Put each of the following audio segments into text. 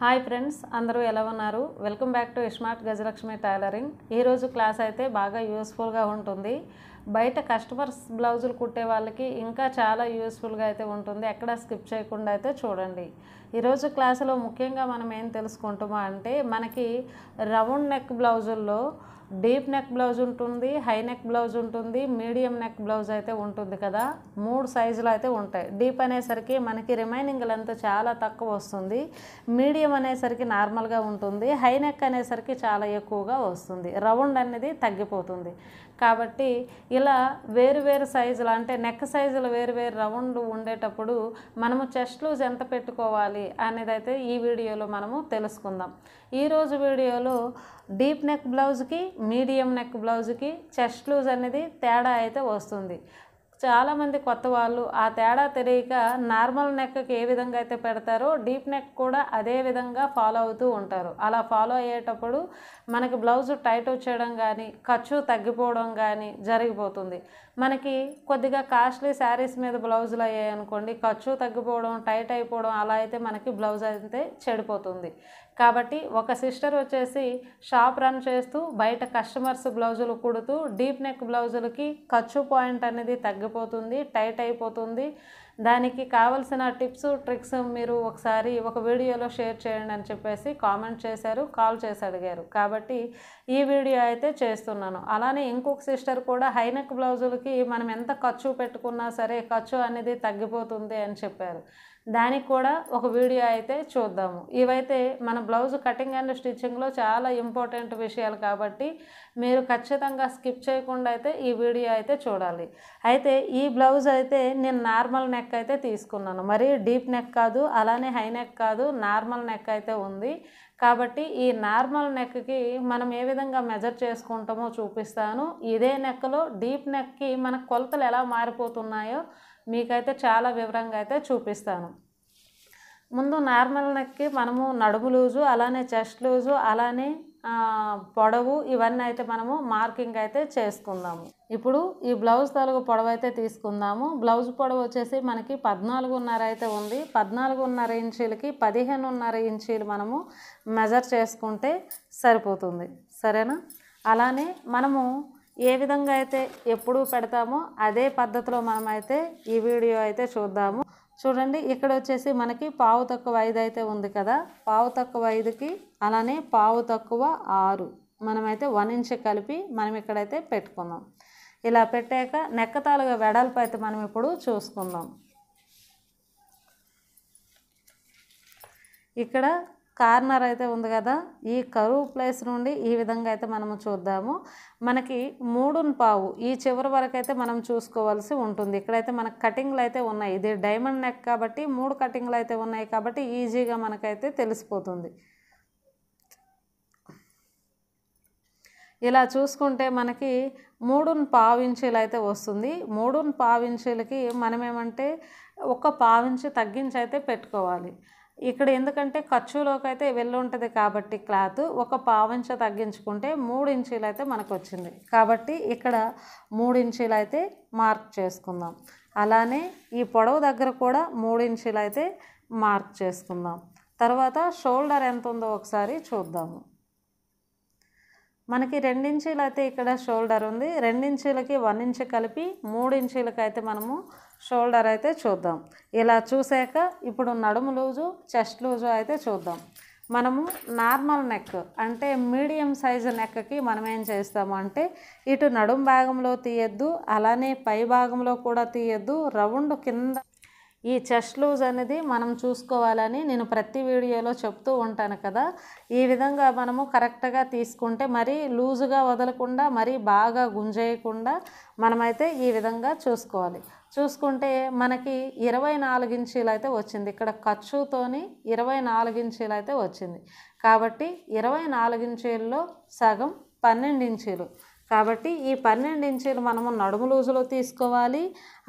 hi friends అందరూ ఎలా ఉన్నారు వెల్కమ్ బ్యాక్ టు ఇస్మార్ట్ గజలక్ష్మి టైలరింగ్ ఈరోజు క్లాస్ అయితే బాగా యూస్ఫుల్గా ఉంటుంది బయట కస్టమర్స్ బ్లౌజులు కుట్టే వాళ్ళకి ఇంకా చాలా యూస్ఫుల్గా అయితే ఉంటుంది ఎక్కడ స్కిప్ చేయకుండా అయితే చూడండి ఈరోజు క్లాసులో ముఖ్యంగా మనం ఏం తెలుసుకుంటామా అంటే మనకి రౌండ్ నెక్ బ్లౌజుల్లో డీప్ నెక్ బ్లౌజ్ ఉంటుంది హై నెక్ బ్లౌజ్ ఉంటుంది మీడియం నెక్ బ్లౌజ్ అయితే ఉంటుంది కదా మూడు సైజులు అయితే ఉంటాయి డీప్ అనేసరికి మనకి రిమైనింగ్ లెంత్ చాలా తక్కువ వస్తుంది మీడియం అనేసరికి నార్మల్గా ఉంటుంది హై నెక్ అనేసరికి చాలా ఎక్కువగా వస్తుంది రౌండ్ అనేది తగ్గిపోతుంది కాబట్టి ఇలా వేరు వేరు సైజులు అంటే నెక్ సైజులు వేరు వేరు రౌండ్ ఉండేటప్పుడు మనము చెస్ట్ లూజ్ ఎంత పెట్టుకోవాలి అనేదైతే ఈ వీడియోలో మనము తెలుసుకుందాం ఈరోజు వీడియోలో డీప్ నెక్ బ్లౌజ్కి మీడియం నెక్ బ్లౌజ్కి చెస్ట్ లూజ్ అనేది తేడా అయితే వస్తుంది చాలామంది కొత్త వాళ్ళు ఆ తేడా తెలియక నార్మల్ నెక్కి ఏ విధంగా అయితే పెడతారో డీప్ నెక్ కూడా అదే విధంగా ఫాలో అవుతూ ఉంటారు అలా ఫాలో అయ్యేటప్పుడు మనకి బ్లౌజ్ టైట్ వచ్చేయడం కానీ ఖర్చు తగ్గిపోవడం కానీ జరిగిపోతుంది మనకి కొద్దిగా కాస్ట్లీ శారీస్ మీద బ్లౌజులు అయ్యాయి అనుకోండి ఖర్చు తగ్గిపోవడం టైట్ అయిపోవడం అలా అయితే మనకి బ్లౌజ్ అయితే చెడిపోతుంది కాబట్టి ఒక సిస్టర్ వచ్చేసి షాప్ రన్ చేస్తూ బయట కస్టమర్స్ బ్లౌజులు కుడుతూ డీప్ నెక్ బ్లౌజులకి ఖర్చు పాయింట్ అనేది తగ్గిపోతుంది టైట్ అయిపోతుంది దానికి కావలసిన టిప్స్ ట్రిక్స్ మీరు ఒకసారి ఒక వీడియోలో షేర్ చేయండి అని చెప్పేసి కామెంట్ చేశారు కాల్ చేసి అడిగారు కాబట్టి ఈ వీడియో అయితే చేస్తున్నాను అలానే ఇంకొక సిస్టర్ కూడా హైనెక్ బ్లౌజులకి మనం ఎంత ఖర్చు పెట్టుకున్నా సరే ఖర్చు అనేది తగ్గిపోతుంది అని చెప్పారు దానికి కూడా ఒక వీడియో అయితే చూద్దాము ఇవైతే మన బ్లౌజ్ కటింగ్ అండ్ స్టిచ్చింగ్లో చాలా ఇంపార్టెంట్ విషయాలు కాబట్టి మీరు ఖచ్చితంగా స్కిప్ చేయకుండా అయితే ఈ వీడియో అయితే చూడాలి అయితే ఈ బ్లౌజ్ అయితే నేను నార్మల్ నెక్ అయితే తీసుకున్నాను మరి డీప్ నెక్ కాదు అలానే హై నెక్ కాదు నార్మల్ నెక్ అయితే ఉంది కాబట్టి ఈ నార్మల్ నెక్కి మనం ఏ విధంగా మెజర్ చేసుకుంటామో చూపిస్తాను ఇదే నెక్లో డీప్ నెక్కి మన కొలతలు ఎలా మారిపోతున్నాయో మీకైతే చాలా వివరంగా అయితే చూపిస్తాను ముందు నార్మల్ నెక్కి మనము నడుము లూజు అలానే చెస్ట్ లూజు అలానే పొడవు ఇవన్నీ అయితే మనము మార్కింగ్ అయితే చేసుకుందాము ఇప్పుడు ఈ బ్లౌజ్ తలుగు పొడవు అయితే తీసుకుందాము బ్లౌజ్ పొడవు వచ్చేసి మనకి పద్నాలుగున్నర అయితే ఉంది పద్నాలుగున్నర ఇంచీలకి పదిహేనున్నర ఇంచీలు మనము మెజర్ చేసుకుంటే సరిపోతుంది సరేనా అలానే మనము ఏ విధంగా అయితే ఎప్పుడు పెడతామో అదే పద్ధతిలో మనమైతే ఈ వీడియో అయితే చూద్దాము చూడండి ఇక్కడ వచ్చేసి మనకి పావు తక్కువ ఐదు అయితే ఉంది కదా పావు తక్కువ ఐదుకి అలానే పావు తక్కువ ఆరు మనమైతే వన్ ఇంచ్ కలిపి మనం ఇక్కడైతే పెట్టుకుందాం ఇలా పెట్టాక నెక్కతాలుగా వెడల్పు అయితే మనం ఇప్పుడు చూసుకుందాం ఇక్కడ కార్నర్ అయితే ఉంది కదా ఈ కరువు ప్లేస్ నుండి ఈ విధంగా అయితే మనము చూద్దాము మనకి మూడున్ పావు ఈ చివరి వరకు అయితే మనం చూసుకోవాల్సి ఉంటుంది ఇక్కడైతే మనకు కటింగ్లు అయితే ఉన్నాయి ఇది డైమండ్ నెక్ కాబట్టి మూడు కటింగ్లు అయితే ఉన్నాయి కాబట్టి ఈజీగా మనకైతే తెలిసిపోతుంది ఇలా చూసుకుంటే మనకి మూడున్ పావించీలు అయితే వస్తుంది మూడున్ పావించీలకి మనమేమంటే ఒక పావించి తగ్గించి అయితే పెట్టుకోవాలి ఇక్కడ ఎందుకంటే ఖర్చులోకి అయితే వెళ్ళి ఉంటుంది కాబట్టి క్లాత్ ఒక పావంచ తగ్గించుకుంటే మూడు ఇంచీలు అయితే మనకు వచ్చింది కాబట్టి ఇక్కడ మూడు ఇంచీలు అయితే మార్క్ చేసుకుందాం అలానే ఈ పొడవు దగ్గర కూడా మూడు ఇంచీలు అయితే మార్క్ చేసుకుందాం తర్వాత షోల్డర్ ఎంత ఉందో ఒకసారి చూద్దాము మనకి రెండించీలు అయితే ఇక్కడ షోల్డర్ ఉంది రెండించీలకి వన్ ఇంచ్ కలిపి మూడు ఇంచీలకి అయితే మనము షోల్డర్ అయితే చూద్దాం ఇలా చూసాక ఇప్పుడు నడుము లూజు చెస్ట్ లూజు అయితే చూద్దాం మనము నార్మల్ నెక్ అంటే మీడియం సైజు నెక్కి మనం ఏం చేస్తాము అంటే ఇటు నడుం భాగంలో తీయద్దు అలానే పై భాగంలో కూడా తీయద్దు రౌండ్ కింద ఈ చెస్ట్ లూజ్ అనేది మనం చూసుకోవాలని నేను ప్రతి వీడియోలో చెప్తూ ఉంటాను కదా ఈ విధంగా మనము కరెక్ట్గా తీసుకుంటే మరీ లూజుగా వదలకుండా మరీ బాగా గుంజేయకుండా మనమైతే ఈ విధంగా చూసుకోవాలి చూసుకుంటే మనకి ఇరవై నాలుగు ఇంచీలు అయితే వచ్చింది ఇక్కడ ఖర్చుతోని ఇరవై నాలుగు ఇంచీలు అయితే వచ్చింది కాబట్టి ఇరవై నాలుగు ఇంచీల్లో సగం పన్నెండు ఇంచీలు కాబట్టి ఈ పన్నెండు ఇంచీలు మనము నడుము లూజులో తీసుకోవాలి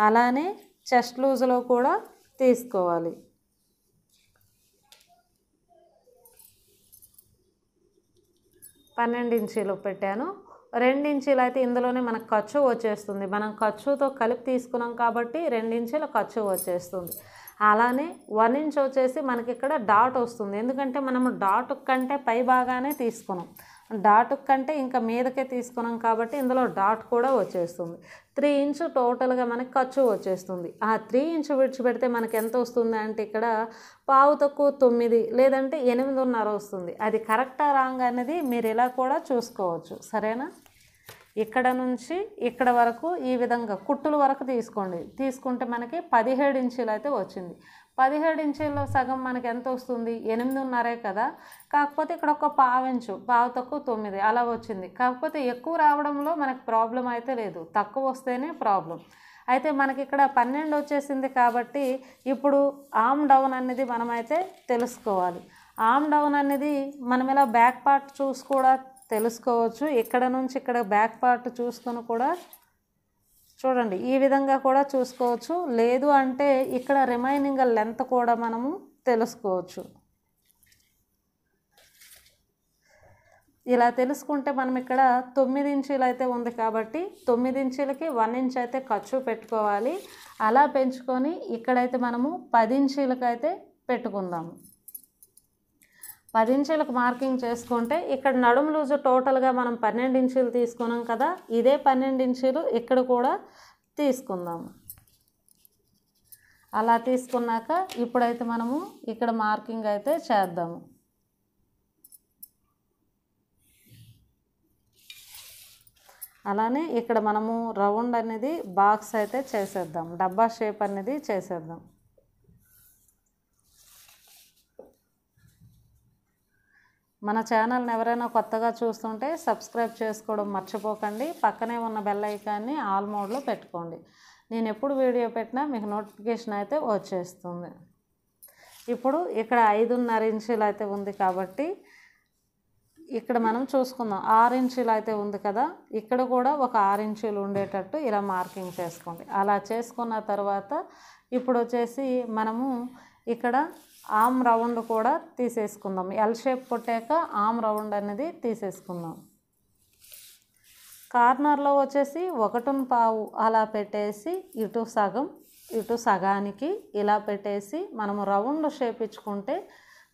అలానే చెస్ట్ లూజ్లో కూడా తీసుకోవాలి పన్నెండు ఇంచీలు పెట్టాను రెండు ఇంచీలు అయితే ఇందులోనే మనకు ఖర్చు వచ్చేస్తుంది మనం ఖర్చుతో కలిపి తీసుకున్నాం కాబట్టి రెండు ఇంచీల ఖర్చు వచ్చేస్తుంది అలానే వన్ ఇంచ్ వచ్చేసి మనకి ఇక్కడ డాట్ వస్తుంది ఎందుకంటే మనము డాట్ కంటే పై భాగానే తీసుకున్నాం డాట్ కంటే ఇంకా మీదకే తీసుకున్నాం కాబట్టి ఇందులో డాట్ కూడా వచ్చేస్తుంది త్రీ ఇంచ్ టోటల్గా మనకి ఖర్చు వచ్చేస్తుంది ఆ త్రీ ఇంచ్ విడిచిపెడితే మనకి ఎంత వస్తుంది అంటే ఇక్కడ పావు తక్కువ తొమ్మిది లేదంటే ఎనిమిదిన్నర వస్తుంది అది కరెక్టా రాంగ్ అనేది మీరు ఇలా కూడా చూసుకోవచ్చు సరేనా ఇక్కడ నుంచి ఇక్కడ వరకు ఈ విధంగా కుట్టుల వరకు తీసుకోండి తీసుకుంటే మనకి పదిహేడు ఇంచులు అయితే వచ్చింది పదిహేడు ఇంచుల్లో సగం మనకి ఎంత వస్తుంది ఎనిమిదిన్నరే కదా కాకపోతే ఇక్కడ ఒక పావించు పావు తక్కువ తొమ్మిది అలా వచ్చింది కాకపోతే ఎక్కువ రావడంలో మనకు ప్రాబ్లం అయితే లేదు తక్కువ వస్తేనే ప్రాబ్లం అయితే మనకి ఇక్కడ పన్నెండు వచ్చేసింది కాబట్టి ఇప్పుడు ఆమ్ డౌన్ అనేది మనమైతే తెలుసుకోవాలి ఆమ్ డౌన్ అనేది మనం ఇలా బ్యాక్ పార్ట్ చూసి కూడా తెలుసుకోవచ్చు ఇక్కడ నుంచి ఇక్కడ బ్యాక్ పార్ట్ చూసుకొని కూడా చూడండి ఈ విధంగా కూడా చూసుకోవచ్చు లేదు అంటే ఇక్కడ రిమైనింగ్ లెంత్ కూడా మనము తెలుసుకోవచ్చు ఇలా తెలుసుకుంటే మనం ఇక్కడ తొమ్మిది ఇంచీలు అయితే ఉంది కాబట్టి తొమ్మిది ఇంచీలకి వన్ ఇంచ్ అయితే ఖర్చు పెట్టుకోవాలి అలా పెంచుకొని ఇక్కడైతే మనము పది ఇంచీలకైతే పెట్టుకుందాము పది ఇంచులకు మార్కింగ్ చేసుకుంటే ఇక్కడ నడుము లూజు టోటల్గా మనం పన్నెండు ఇంచులు తీసుకున్నాం కదా ఇదే పన్నెండు ఇంచులు ఇక్కడ కూడా తీసుకుందాం అలా తీసుకున్నాక ఇప్పుడైతే మనము ఇక్కడ మార్కింగ్ అయితే చేద్దాము అలానే ఇక్కడ మనము రౌండ్ అనేది బాక్స్ అయితే చేసేద్దాం డబ్బా షేప్ అనేది చేసేద్దాం మన ఛానల్ని ఎవరైనా కొత్తగా చూస్తుంటే సబ్స్క్రైబ్ చేసుకోవడం మర్చిపోకండి పక్కనే ఉన్న బెల్ ఐకాన్ని ఆల్ మోడ్లో పెట్టుకోండి నేను ఎప్పుడు వీడియో పెట్టినా మీకు నోటిఫికేషన్ అయితే వచ్చేస్తుంది ఇప్పుడు ఇక్కడ ఐదున్నర ఇంచీలు అయితే ఉంది కాబట్టి ఇక్కడ మనం చూసుకుందాం ఆరు ఇంచీలు అయితే ఉంది కదా ఇక్కడ కూడా ఒక ఆరు ఇంచీలు ఉండేటట్టు ఇలా మార్కింగ్ చేసుకోండి అలా చేసుకున్న తర్వాత ఇప్పుడు వచ్చేసి మనము ఇక్కడ ఆమ్ రౌండ్ కూడా తీసేసుకుందాం ఎల్ షేప్ కొట్టాక ఆమ్ రౌండ్ అనేది తీసేసుకుందాం కార్నర్లో వచ్చేసి ఒకటిన పావు అలా పెట్టేసి ఇటు సగం ఇటు సగానికి ఇలా పెట్టేసి మనము రౌండ్ షేప్ ఇచ్చుకుంటే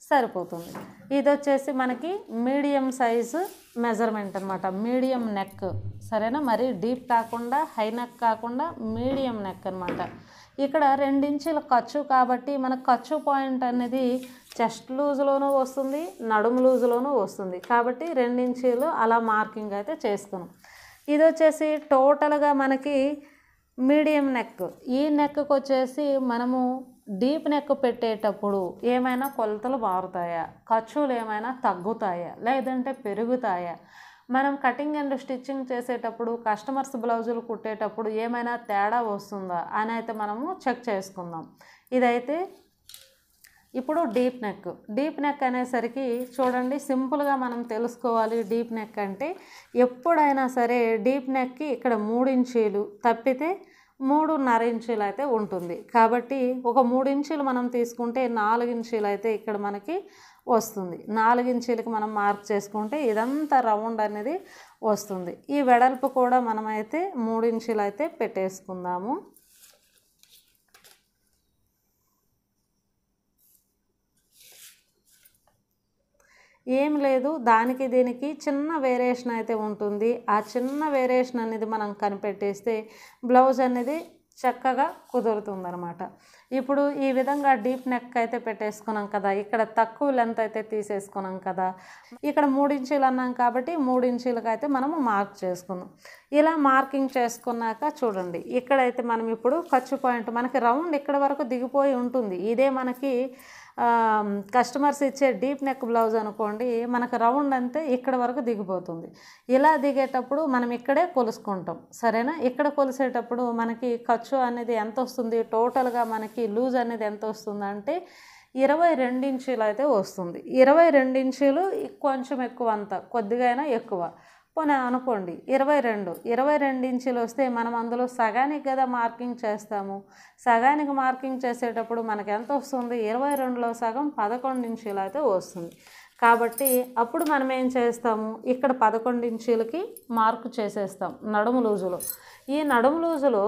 సరిపోతుంది ఇది వచ్చేసి మనకి మీడియం సైజు మెజర్మెంట్ అనమాట మీడియం నెక్ సరేనా మరి డీప్ కాకుండా హై నెక్ కాకుండా మీడియం నెక్ అనమాట ఇక్కడ రెండించుల ఖర్చు కాబట్టి మన ఖర్చు పాయింట్ అనేది చెస్ట్ లూజ్లోనూ వస్తుంది నడుము లూజ్లోనూ వస్తుంది కాబట్టి ఇంచీలు అలా మార్కింగ్ అయితే చేసుకున్నాం ఇది వచ్చేసి టోటల్గా మనకి మీడియం నెక్ ఈ నెక్కి వచ్చేసి మనము డీప్ నెక్ పెట్టేటప్పుడు ఏమైనా కొలతలు మారుతాయా ఖర్చులు ఏమైనా తగ్గుతాయా లేదంటే పెరుగుతాయా మనం కటింగ్ అండ్ స్టిచ్చింగ్ చేసేటప్పుడు కస్టమర్స్ బ్లౌజులు కుట్టేటప్పుడు ఏమైనా తేడా వస్తుందా అని అయితే మనము చెక్ చేసుకుందాం ఇదైతే ఇప్పుడు డీప్ నెక్ డీప్ నెక్ అనేసరికి చూడండి సింపుల్గా మనం తెలుసుకోవాలి డీప్ నెక్ అంటే ఎప్పుడైనా సరే డీప్ నెక్కి ఇక్కడ మూడించీలు తప్పితే మూడున్నర ఇంచులు అయితే ఉంటుంది కాబట్టి ఒక మూడు ఇంచులు మనం తీసుకుంటే నాలుగు ఇంచులు అయితే ఇక్కడ మనకి వస్తుంది నాలుగు ఇంచులకి మనం మార్క్ చేసుకుంటే ఇదంతా రౌండ్ అనేది వస్తుంది ఈ వెడల్పు కూడా మనమైతే మూడు ఇంచులు అయితే పెట్టేసుకుందాము ఏం లేదు దానికి దీనికి చిన్న వేరియేషన్ అయితే ఉంటుంది ఆ చిన్న వేరియేషన్ అనేది మనం కనిపెట్టేస్తే బ్లౌజ్ అనేది చక్కగా కుదురుతుందనమాట ఇప్పుడు ఈ విధంగా డీప్ నెక్ అయితే పెట్టేసుకున్నాం కదా ఇక్కడ తక్కువ లెంత్ అయితే తీసేసుకున్నాం కదా ఇక్కడ మూడించీలు అన్నాం కాబట్టి మూడించీలకు అయితే మనము మార్క్ చేసుకున్నాం ఇలా మార్కింగ్ చేసుకున్నాక చూడండి ఇక్కడైతే మనం ఇప్పుడు ఖర్చు పాయింట్ మనకి రౌండ్ ఇక్కడ వరకు దిగిపోయి ఉంటుంది ఇదే మనకి కస్టమర్స్ ఇచ్చే డీప్ నెక్ బ్లౌజ్ అనుకోండి మనకు రౌండ్ అంతే ఇక్కడ వరకు దిగిపోతుంది ఇలా దిగేటప్పుడు మనం ఇక్కడే కొలుసుకుంటాం సరేనా ఇక్కడ కొలిసేటప్పుడు మనకి ఖర్చు అనేది ఎంత వస్తుంది టోటల్గా మనకి లూజ్ అనేది ఎంత వస్తుందంటే ఇరవై రెండు అయితే వస్తుంది ఇరవై రెండు ఇంచీలు కొంచెం ఎక్కువ అంత కొద్దిగైనా ఎక్కువ పోనీ అనుకోండి ఇరవై రెండు ఇరవై రెండు ఇంచులు వస్తే మనం అందులో సగానికి కదా మార్కింగ్ చేస్తాము సగానికి మార్కింగ్ చేసేటప్పుడు మనకు ఎంత వస్తుంది ఇరవై రెండులో సగం పదకొండు ఇంచులు అయితే వస్తుంది కాబట్టి అప్పుడు మనం ఏం చేస్తాము ఇక్కడ పదకొండు ఇంచీలకి మార్కు చేసేస్తాం నడుము లూజులో ఈ నడుము లూజులో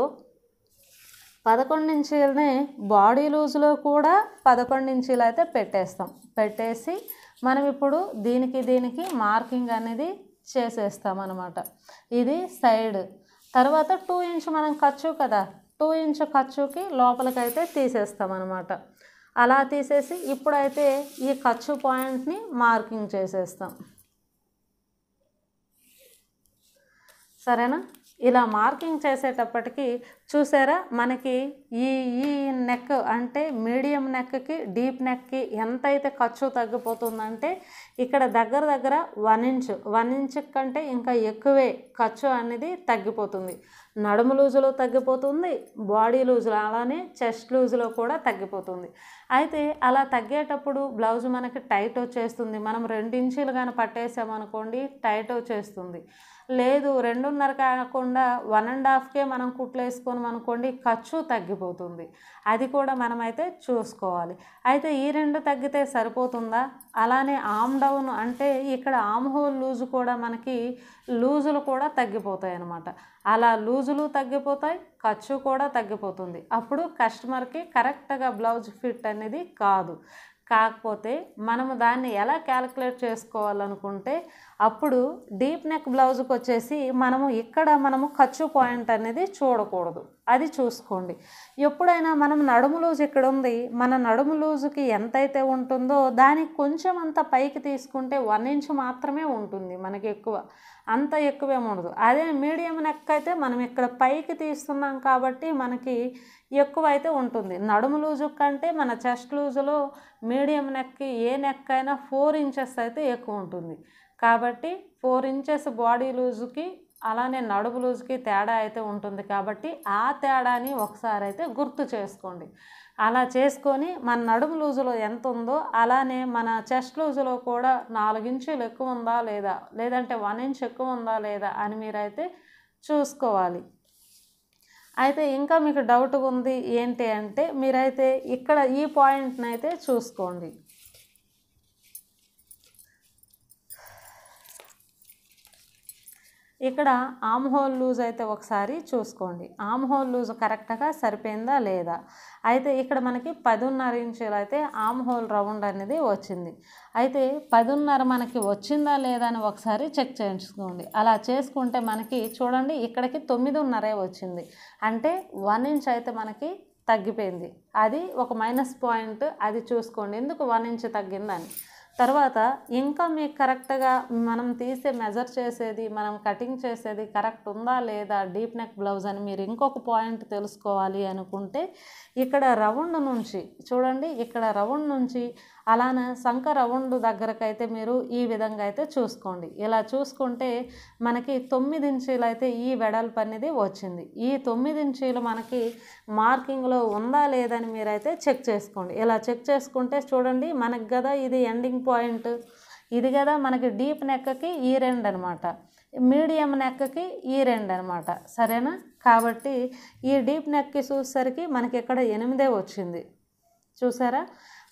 పదకొండు ఇంచీలని బాడీ లూజులో కూడా పదకొండు ఇంచీలు అయితే పెట్టేస్తాం పెట్టేసి మనం ఇప్పుడు దీనికి దీనికి మార్కింగ్ అనేది చేసేస్తామన్నమాట ఇది సైడ్ తర్వాత టూ ఇంచ్ మనం ఖర్చు కదా టూ ఇంచ్ ఖర్చుకి లోపలికైతే తీసేస్తామన్నమాట అలా తీసేసి ఇప్పుడైతే ఈ ఖర్చు పాయింట్ని మార్కింగ్ చేసేస్తాం సరేనా ఇలా మార్కింగ్ చేసేటప్పటికి చూసారా మనకి ఈ ఈ నెక్ అంటే మీడియం నెక్కి డీప్ నెక్కి ఎంతైతే ఖర్చు తగ్గిపోతుందంటే ఇక్కడ దగ్గర దగ్గర వన్ ఇంచ్ వన్ ఇంచ్ కంటే ఇంకా ఎక్కువే ఖర్చు అనేది తగ్గిపోతుంది నడుము లూజులో తగ్గిపోతుంది బాడీ లూజులో అలానే చెస్ట్ లూజులో కూడా తగ్గిపోతుంది అయితే అలా తగ్గేటప్పుడు బ్లౌజ్ మనకి టైట్ వచ్చేస్తుంది మనం రెండు ఇంచీలు కానీ పట్టేసామనుకోండి టైట్ వచ్చేస్తుంది లేదు రెండున్నర కాకుండా వన్ అండ్ హాఫ్కే మనం కుట్లేసుకొని అనుకోండి ఖర్చు తగ్గిపోతుంది అది కూడా మనమైతే చూసుకోవాలి అయితే ఈ రెండు తగ్గితే సరిపోతుందా అలానే ఆమ్ డౌన్ అంటే ఇక్కడ ఆమ్ హోల్ లూజు కూడా మనకి లూజులు కూడా తగ్గిపోతాయి అన్నమాట అలా లూజులు తగ్గిపోతాయి ఖర్చు కూడా తగ్గిపోతుంది అప్పుడు కస్టమర్కి కరెక్ట్గా బ్లౌజ్ ఫిట్ అనేది కాదు కాకపోతే మనము దాన్ని ఎలా క్యాలిక్యులేట్ చేసుకోవాలనుకుంటే అప్పుడు డీప్ నెక్ బ్లౌజ్కి వచ్చేసి మనము ఇక్కడ మనము ఖర్చు పాయింట్ అనేది చూడకూడదు అది చూసుకోండి ఎప్పుడైనా మనం నడుము లూజ్ ఇక్కడ ఉంది మన నడుము లూజుకి ఎంతైతే ఉంటుందో దానికి కొంచెం అంత పైకి తీసుకుంటే వన్ ఇంచ్ మాత్రమే ఉంటుంది మనకి ఎక్కువ అంత ఎక్కువే ఉండదు అదే మీడియం నెక్ అయితే మనం ఇక్కడ పైకి తీస్తున్నాం కాబట్టి మనకి ఎక్కువ అయితే ఉంటుంది నడుము లూజు కంటే మన చెస్ట్ లూజులో మీడియం నెక్కి ఏ నెక్ అయినా ఫోర్ ఇంచెస్ అయితే ఎక్కువ ఉంటుంది కాబట్టి ఫోర్ ఇంచెస్ బాడీ లూజుకి అలానే నడుము లూజుకి తేడా అయితే ఉంటుంది కాబట్టి ఆ తేడాని ఒకసారి అయితే గుర్తు చేసుకోండి అలా చేసుకొని మన నడుము లూజులో ఎంత ఉందో అలానే మన చెస్ట్ లూజులో కూడా నాలుగు ఇంచులు ఎక్కువ ఉందా లేదా లేదంటే వన్ ఇంచ్ ఎక్కువ ఉందా లేదా అని మీరైతే చూసుకోవాలి అయితే ఇంకా మీకు డౌట్గా ఉంది ఏంటి అంటే మీరైతే ఇక్కడ ఈ పాయింట్ని అయితే చూసుకోండి ఇక్కడ ఆమ్ హోల్ లూజ్ అయితే ఒకసారి చూసుకోండి ఆమ్ హోల్ లూజ్ కరెక్ట్గా సరిపోయిందా లేదా అయితే ఇక్కడ మనకి పదిన్నర ఇంచులు అయితే ఆమ్ హోల్ రౌండ్ అనేది వచ్చింది అయితే పదిన్నర మనకి వచ్చిందా లేదా అని ఒకసారి చెక్ చేయించుకోండి అలా చేసుకుంటే మనకి చూడండి ఇక్కడికి తొమ్మిదిన్నరే వచ్చింది అంటే వన్ ఇంచ్ అయితే మనకి తగ్గిపోయింది అది ఒక మైనస్ పాయింట్ అది చూసుకోండి ఎందుకు వన్ ఇంచ్ తగ్గిందని తర్వాత ఇంకా మీకు కరెక్ట్గా మనం తీసే మెజర్ చేసేది మనం కటింగ్ చేసేది కరెక్ట్ ఉందా లేదా డీప్ నెక్ బ్లౌజ్ అని మీరు ఇంకొక పాయింట్ తెలుసుకోవాలి అనుకుంటే ఇక్కడ రౌండ్ నుంచి చూడండి ఇక్కడ రౌండ్ నుంచి అలానే శంఖ రౌండ్ దగ్గరకైతే మీరు ఈ విధంగా అయితే చూసుకోండి ఇలా చూసుకుంటే మనకి తొమ్మిది ఇంచీలు అయితే ఈ వెడల్పు అనేది వచ్చింది ఈ తొమ్మిది ఇంచీలు మనకి మార్కింగ్లో ఉందా లేదని మీరైతే చెక్ చేసుకోండి ఇలా చెక్ చేసుకుంటే చూడండి మనకి కదా ఇది ఎండింగ్ పాయింట్ ఇది కదా మనకి డీప్ నెక్కకి ఈ రెండు అనమాట మీడియం నెక్కకి ఈ రెండు అనమాట సరేనా కాబట్టి ఈ డీప్ నెక్కి చూసేసరికి మనకి ఇక్కడ ఎనిమిదే వచ్చింది చూసారా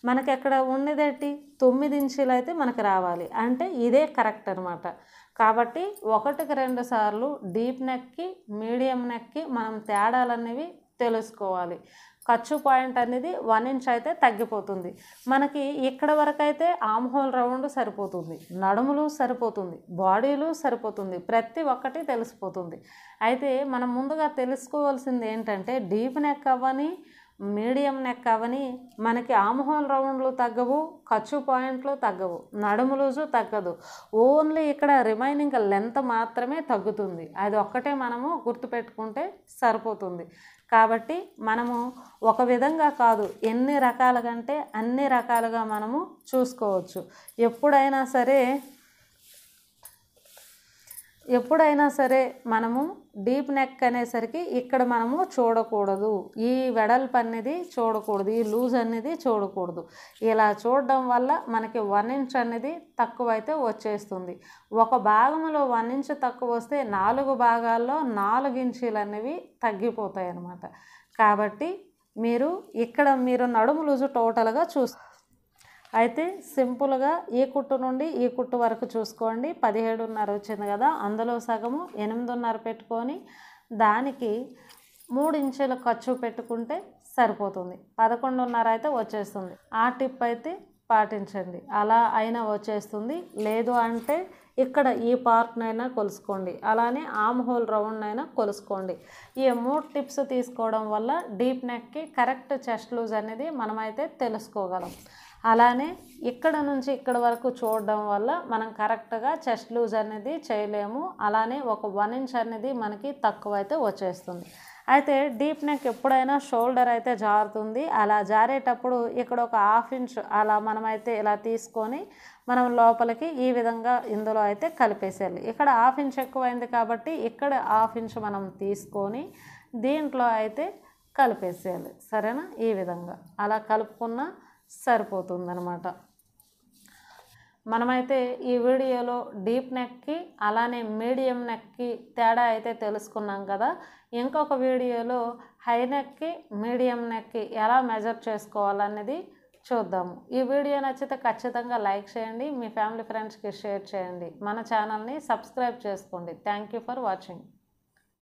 మనకి అక్కడ ఉన్నదేంటి తొమ్మిది ఇంచులు అయితే మనకు రావాలి అంటే ఇదే కరెక్ట్ అనమాట కాబట్టి ఒకటికి రెండు సార్లు డీప్ నెక్కి మీడియం నెక్కి మనం తేడాలనేవి తెలుసుకోవాలి ఖర్చు పాయింట్ అనేది వన్ ఇంచ్ అయితే తగ్గిపోతుంది మనకి ఇక్కడ వరకు అయితే ఆమ్ హోల్ రౌండ్ సరిపోతుంది నడుములు సరిపోతుంది బాడీలు సరిపోతుంది ప్రతి ఒక్కటి తెలిసిపోతుంది అయితే మనం ముందుగా తెలుసుకోవాల్సింది ఏంటంటే డీప్ నెక్ అవ్వని మీడియం నెక్ అవని మనకి ఆమోహం రౌండ్లు తగ్గవు ఖర్చు పాయింట్లు తగ్గవు నడుము లూజు తగ్గదు ఓన్లీ ఇక్కడ రిమైనింగ్ లెంత్ మాత్రమే తగ్గుతుంది అది ఒక్కటే మనము గుర్తుపెట్టుకుంటే సరిపోతుంది కాబట్టి మనము ఒక విధంగా కాదు ఎన్ని రకాలుగా అంటే అన్ని రకాలుగా మనము చూసుకోవచ్చు ఎప్పుడైనా సరే ఎప్పుడైనా సరే మనము డీప్ నెక్ అనేసరికి ఇక్కడ మనము చూడకూడదు ఈ వెడల్పు అనేది చూడకూడదు ఈ లూజ్ అనేది చూడకూడదు ఇలా చూడడం వల్ల మనకి వన్ ఇంచ్ అనేది తక్కువైతే వచ్చేస్తుంది ఒక భాగంలో వన్ ఇంచ్ తక్కువ వస్తే నాలుగు భాగాల్లో నాలుగు ఇంచీలు అనేవి తగ్గిపోతాయి అన్నమాట కాబట్టి మీరు ఇక్కడ మీరు నడుము లూజు టోటల్గా చూస్తారు అయితే సింపుల్గా ఈ కుట్టు నుండి ఈ కుట్టు వరకు చూసుకోండి పదిహేడున్నర వచ్చింది కదా అందులో సగము ఎనిమిదిన్నర పెట్టుకొని దానికి మూడు ఇంచుల ఖర్చు పెట్టుకుంటే సరిపోతుంది పదకొండున్నర అయితే వచ్చేస్తుంది ఆ టిప్ అయితే పాటించండి అలా అయినా వచ్చేస్తుంది లేదు అంటే ఇక్కడ ఈ పార్ట్నైనా కొలుసుకోండి అలానే ఆమ్ హోల్ రౌండ్నైనా కొలుసుకోండి ఈ మూడు టిప్స్ తీసుకోవడం వల్ల డీప్ నెక్కి కరెక్ట్ చెస్ట్ లూజ్ అనేది మనమైతే తెలుసుకోగలం అలానే ఇక్కడ నుంచి ఇక్కడ వరకు చూడడం వల్ల మనం కరెక్ట్గా చెస్ట్ లూజ్ అనేది చేయలేము అలానే ఒక వన్ ఇంచ్ అనేది మనకి తక్కువ అయితే వచ్చేస్తుంది అయితే డీప్ నెక్ ఎప్పుడైనా షోల్డర్ అయితే జారుతుంది అలా జారేటప్పుడు ఇక్కడ ఒక హాఫ్ ఇంచ్ అలా మనమైతే ఇలా తీసుకొని మనం లోపలికి ఈ విధంగా ఇందులో అయితే కలిపేసేయాలి ఇక్కడ హాఫ్ ఇంచ్ ఎక్కువైంది కాబట్టి ఇక్కడ హాఫ్ ఇంచ్ మనం తీసుకొని దీంట్లో అయితే కలిపేసేయాలి సరేనా ఈ విధంగా అలా కలుపుకున్న సరిపోతుందనమాట మనమైతే ఈ వీడియోలో డీప్ నెక్కి అలానే మీడియం నెక్కి తేడా అయితే తెలుసుకున్నాం కదా ఇంకొక వీడియోలో హై నెక్కి మీడియం నెక్కి ఎలా మెజర్ చేసుకోవాలనేది చూద్దాము ఈ వీడియో నచ్చితే ఖచ్చితంగా లైక్ చేయండి మీ ఫ్యామిలీ ఫ్రెండ్స్కి షేర్ చేయండి మన ఛానల్ని సబ్స్క్రైబ్ చేసుకోండి థ్యాంక్ యూ ఫర్ వాచింగ్